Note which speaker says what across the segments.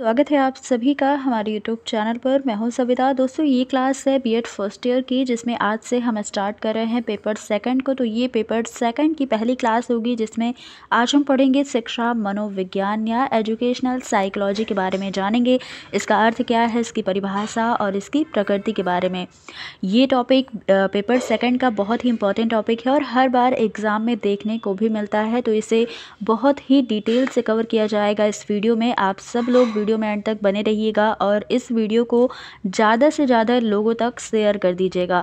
Speaker 1: स्वागत है आप सभी का हमारे यूट्यूब चैनल पर मैं हूं सविता दोस्तों ये क्लास है एड फर्स्ट ईयर की जिसमें आज से हम स्टार्ट कर रहे हैं पेपर सेकंड को तो ये पेपर सेकंड की पहली क्लास होगी जिसमें आज हम पढ़ेंगे शिक्षा मनोविज्ञान या एजुकेशनल साइकोलॉजी के बारे में जानेंगे इसका अर्थ क्या है इसकी परिभाषा और इसकी प्रकृति के बारे में ये टॉपिक पेपर सेकेंड का बहुत ही इंपॉर्टेंट टॉपिक है और हर बार एग्ज़ाम में देखने को भी मिलता है तो इसे बहुत ही डिटेल से कवर किया जाएगा इस वीडियो में आप सब लोग वीडियो में एंड तक बने रहिएगा और इस वीडियो को ज़्यादा से ज़्यादा लोगों तक शेयर कर दीजिएगा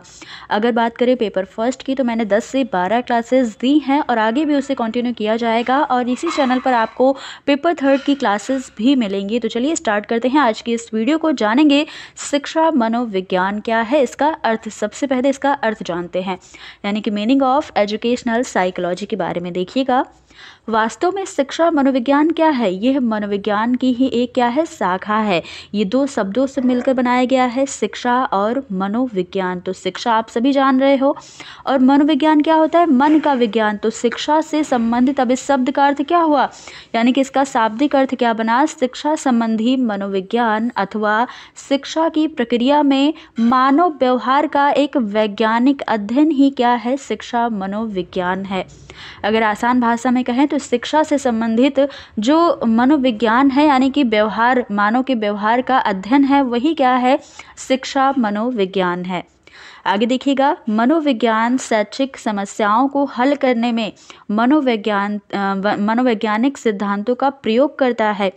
Speaker 1: अगर बात करें पेपर फर्स्ट की तो मैंने दस से बारह क्लासेस दी हैं और आगे भी उसे कंटिन्यू किया जाएगा और इसी चैनल पर आपको पेपर थर्ड की क्लासेस भी मिलेंगी तो चलिए स्टार्ट करते हैं आज की इस वीडियो को जानेंगे शिक्षा मनोविज्ञान क्या है इसका अर्थ सबसे पहले इसका अर्थ जानते हैं यानी कि मीनिंग ऑफ एजुकेशनल साइकोलॉजी के बारे में देखिएगा वास्तव में शिक्षा मनोविज्ञान क्या है यह मनोविज्ञान की ही एक क्या है शाखा है ये दो शब्दों से मिलकर बनाया गया है शिक्षा और मनोविज्ञान तो शिक्षा आप सभी जान रहे हो और मनोविज्ञान क्या होता है मन का विज्ञान तो शिक्षा से संबंधित अब इस शब्द का अर्थ क्या हुआ यानी कि इसका शाब्दिक अर्थ क्या बना शिक्षा संबंधी मनोविज्ञान अथवा शिक्षा की प्रक्रिया में मानव व्यवहार का एक वैज्ञानिक अध्ययन ही क्या है शिक्षा मनोविज्ञान है अगर आसान भाषा में में कहें तो शिक्षा से संबंधित जो मनोविज्ञान है यानी कि व्यवहार मानव के व्यवहार का अध्ययन है वही क्या है शिक्षा मनोविज्ञान है आगे देखिएगा मनोविज्ञान शैक्षिक समस्याओं को हल करने में मनोविज्ञान मनोवैज्ञानिक सिद्धांतों का प्रयोग करता है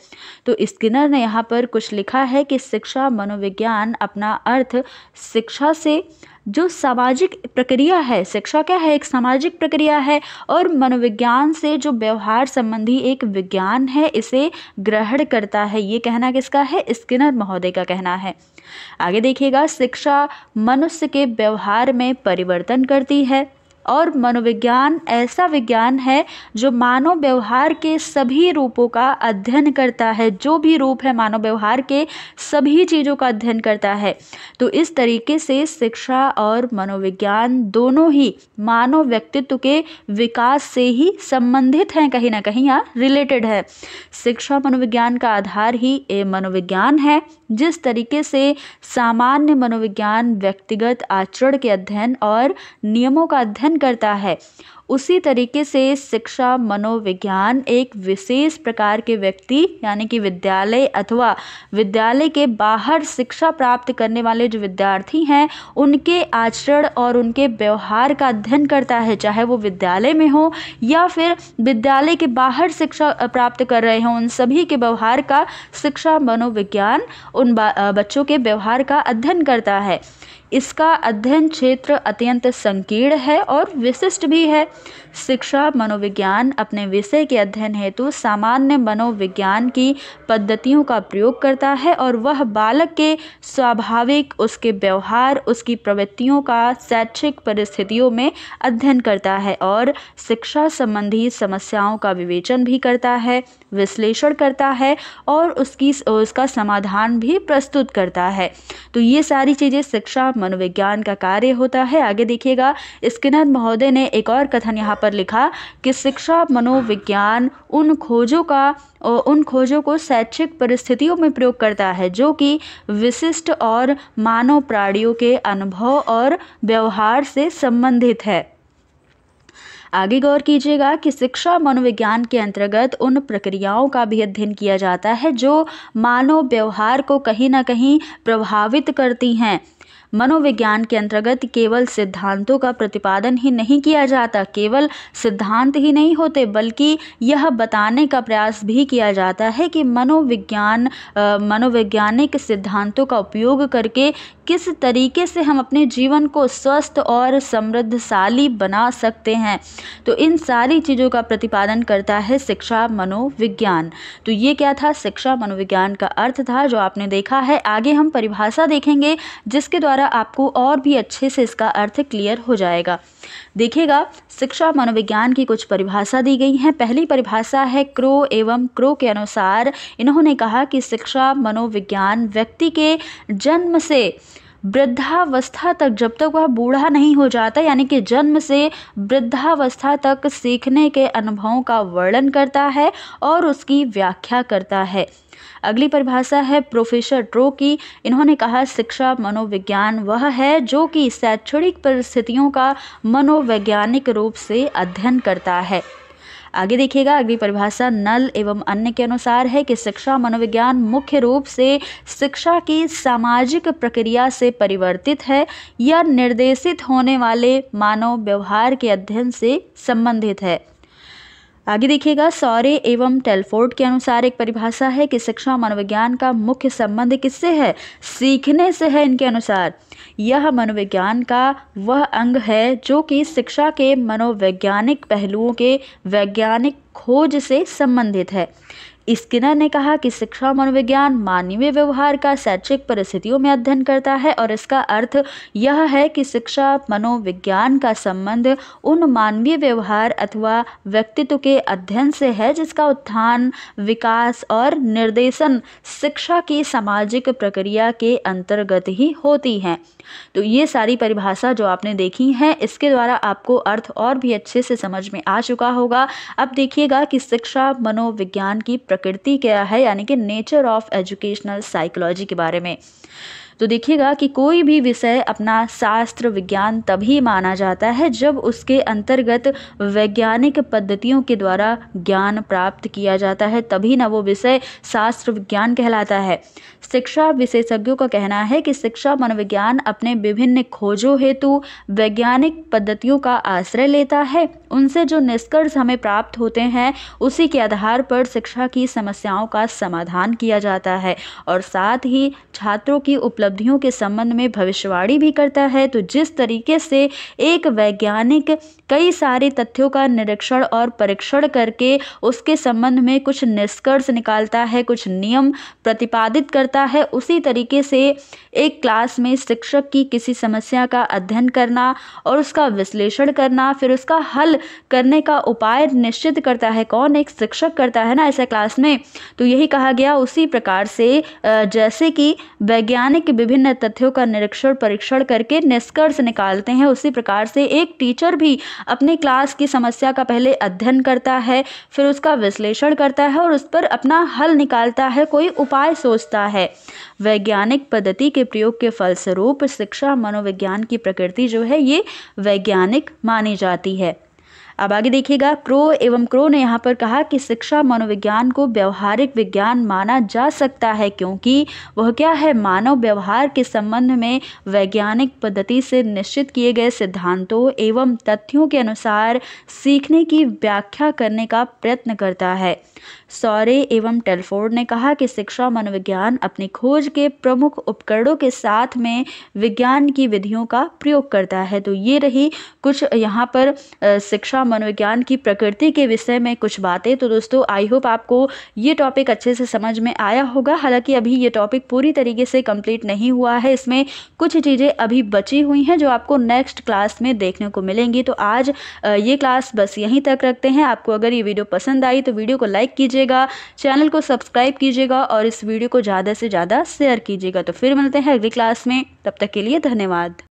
Speaker 1: तो स्किनर ने यहाँ पर कुछ लिखा है कि शिक्षा मनोविज्ञान अपना अर्थ शिक्षा से जो सामाजिक प्रक्रिया है शिक्षा क्या है एक सामाजिक प्रक्रिया है और मनोविज्ञान से जो व्यवहार संबंधी एक विज्ञान है इसे ग्रहण करता है ये कहना किसका है स्किनर महोदय का कहना है आगे देखिएगा शिक्षा मनुष्य के व्यवहार में परिवर्तन करती है और मनोविज्ञान ऐसा विज्ञान है जो मानव व्यवहार के सभी रूपों का अध्ययन करता है जो भी रूप है मानव व्यवहार के सभी चीज़ों का अध्ययन करता है तो इस तरीके से शिक्षा और मनोविज्ञान दोनों ही मानव व्यक्तित्व के विकास से ही संबंधित हैं कहीं ना कहीं या रिलेटेड है शिक्षा मनोविज्ञान का आधार ही ए मनोविज्ञान है जिस तरीके से सामान्य मनोविज्ञान व्यक्तिगत आचरण के अध्ययन और नियमों का अध्ययन करता है उसी तरीके से शिक्षा मनोविज्ञान एक विशेष प्रकार के व्यक्ति यानी कि विद्यालय अथवा विद्यालय के बाहर शिक्षा प्राप्त करने वाले जो विद्यार्थी हैं उनके आचरण और उनके व्यवहार का अध्ययन करता है चाहे वो विद्यालय में हो या फिर विद्यालय के बाहर शिक्षा प्राप्त कर रहे हों उन सभी के व्यवहार का शिक्षा मनोविज्ञान उन बच्चों के व्यवहार का अध्ययन करता है इसका अध्ययन क्षेत्र अत्यंत संकीर्ण है और विशिष्ट भी है शिक्षा मनोविज्ञान अपने विषय के अध्ययन हेतु सामान्य मनोविज्ञान की पद्धतियों का प्रयोग करता है और वह बालक के स्वाभाविक उसके व्यवहार उसकी प्रवृत्तियों का शैक्षिक परिस्थितियों में अध्ययन करता है और शिक्षा संबंधी समस्याओं का विवेचन भी करता है विश्लेषण करता है और उसकी उसका समाधान भी प्रस्तुत करता है तो ये सारी चीज़ें शिक्षा मनोविज्ञान का कार्य होता है आगे देखिएगा स्किनर महोदय ने एक और कथन यहाँ पर लिखा कि शिक्षा मनोविज्ञान उन खोजों का उन खोजों को शैक्षिक परिस्थितियों में प्रयोग करता है जो कि विशिष्ट और मानव प्राणियों के अनुभव और व्यवहार से संबंधित है आगे गौर कीजिएगा कि शिक्षा मनोविज्ञान के अंतर्गत उन प्रक्रियाओं का भी अध्ययन किया जाता है जो मानव व्यवहार को कहीं ना कहीं प्रभावित करती हैं मनोविज्ञान के अंतर्गत केवल सिद्धांतों का प्रतिपादन ही नहीं किया जाता केवल सिद्धांत ही नहीं होते बल्कि यह बताने का प्रयास भी किया जाता है कि मनोविज्ञान मनोवैज्ञानिक सिद्धांतों का उपयोग करके किस तरीके से हम अपने जीवन को स्वस्थ और समृद्धशाली बना सकते हैं तो इन सारी चीज़ों का प्रतिपादन करता है शिक्षा मनोविज्ञान तो ये क्या था शिक्षा मनोविज्ञान का अर्थ था जो आपने देखा है आगे हम परिभाषा देखेंगे जिसके द्वारा द्वारा आपको और भी अच्छे से इसका अर्थ क्लियर हो जाएगा देखिएगा शिक्षा मनोविज्ञान की कुछ परिभाषा दी गई हैं पहली परिभाषा है क्रो एवं क्रो के अनुसार इन्होंने कहा कि शिक्षा मनोविज्ञान व्यक्ति के जन्म से वृद्धावस्था तक जब तक वह बूढ़ा नहीं हो जाता यानी कि जन्म से वृद्धावस्था तक सीखने के अनुभवों का वर्णन करता है और उसकी व्याख्या करता है अगली परिभाषा है प्रोफेसर ट्रो की इन्होंने कहा शिक्षा मनोविज्ञान वह है जो कि शैक्षणिक परिस्थितियों का मनोवैज्ञानिक रूप से अध्ययन करता है आगे देखिएगा अगली परिभाषा नल एवं अन्य के अनुसार है कि शिक्षा मनोविज्ञान मुख्य रूप से शिक्षा की सामाजिक प्रक्रिया से परिवर्तित है या निर्देशित होने वाले मानव व्यवहार के अध्ययन से संबंधित है आगे देखिएगा सौरे एवं टेलफोर्ड के अनुसार एक परिभाषा है कि शिक्षा मनोविज्ञान का मुख्य संबंध किससे है सीखने से है इनके अनुसार यह मनोविज्ञान का वह अंग है जो कि शिक्षा के मनोवैज्ञानिक पहलुओं के वैज्ञानिक खोज से संबंधित है स्किनर ने कहा कि शिक्षा मनोविज्ञान मानवीय व्यवहार का शैक्षिक परिस्थितियों में अध्ययन करता है और इसका अर्थ यह है कि शिक्षा मनोविज्ञान का संबंध उन मानवीय व्यवहार अथवा व्यक्तित्व के अध्ययन से है जिसका उत्थान विकास और निर्देशन शिक्षा की सामाजिक प्रक्रिया के अंतर्गत ही होती है तो ये सारी परिभाषा जो आपने देखी है इसके द्वारा आपको अर्थ और भी अच्छे से समझ में आ चुका होगा अब देखिएगा कि शिक्षा मनोविज्ञान की प्रक्रिया प्रकृति क्या है यानी कि नेचर ऑफ एजुकेशनल साइकोलॉजी के बारे में तो देखिएगा कि कोई भी विषय अपना शास्त्र विज्ञान तभी माना जाता है जब उसके अंतर्गत वैज्ञानिक पद्धतियों के द्वारा ज्ञान प्राप्त किया जाता है तभी ना वो विषय शास्त्र विज्ञान कहलाता है शिक्षा विशेषज्ञों का कहना है कि शिक्षा मनोविज्ञान अपने विभिन्न खोजों हेतु वैज्ञानिक पद्धतियों का आश्रय लेता है उनसे जो निष्कर्ष हमें प्राप्त होते हैं उसी के आधार पर शिक्षा की समस्याओं का समाधान किया जाता है और साथ ही छात्रों की उपलब्ध उपलब्धियों के संबंध में भविष्यवाणी भी करता है तो जिस तरीके से एक वैज्ञानिक कई सारे तथ्यों का निरीक्षण और परीक्षण करके उसके संबंध में कुछ निष्कर्ष निकालता है कुछ नियम प्रतिपादित करता है उसी तरीके से एक क्लास में शिक्षक की किसी समस्या का अध्ययन करना और उसका विश्लेषण करना फिर उसका हल करने का उपाय निश्चित करता है कौन एक शिक्षक करता है ना ऐसे क्लास में तो यही कहा गया उसी प्रकार से जैसे कि वैज्ञानिक विभिन्न तथ्यों का निरीक्षण परीक्षण करके निष्कर्ष निकालते हैं उसी प्रकार से एक टीचर भी अपने क्लास की समस्या का पहले अध्ययन करता है फिर उसका विश्लेषण करता है और उस पर अपना हल निकालता है कोई उपाय सोचता है वैज्ञानिक पद्धति के प्रयोग के फलस्वरूप शिक्षा मनोविज्ञान की प्रकृति जो है ये वैज्ञानिक मानी जाती है अब आगे देखिएगा क्रो एवं क्रो ने यहाँ पर कहा कि शिक्षा मनोविज्ञान को व्यवहारिक विज्ञान माना जा सकता है क्योंकि वह क्या है मानव व्यवहार के संबंध में वैज्ञानिक पद्धति से निश्चित किए गए सिद्धांतों एवं तथ्यों के अनुसार सीखने की व्याख्या करने का प्रयत्न करता है सौरे एवं टेलफोर्ड ने कहा कि शिक्षा मनोविज्ञान अपनी खोज के प्रमुख उपकरणों के साथ में विज्ञान की विधियों का प्रयोग करता है तो ये रही कुछ यहाँ पर शिक्षा मनोविज्ञान की प्रकृति के विषय में कुछ बातें तो दोस्तों आई होप आपको ये टॉपिक अच्छे से समझ में आया होगा हालांकि अभी ये टॉपिक पूरी तरीके से कंप्लीट नहीं हुआ है इसमें कुछ चीज़ें अभी बची हुई हैं जो आपको नेक्स्ट क्लास में देखने को मिलेंगी तो आज ये क्लास बस यहीं तक रखते हैं आपको अगर ये वीडियो पसंद आई तो वीडियो को लाइक कीजिए कीजिएगा चैनल को सब्सक्राइब कीजिएगा और इस वीडियो को ज़्यादा से ज़्यादा शेयर कीजिएगा तो फिर मिलते हैं अगली क्लास में तब तक के लिए धन्यवाद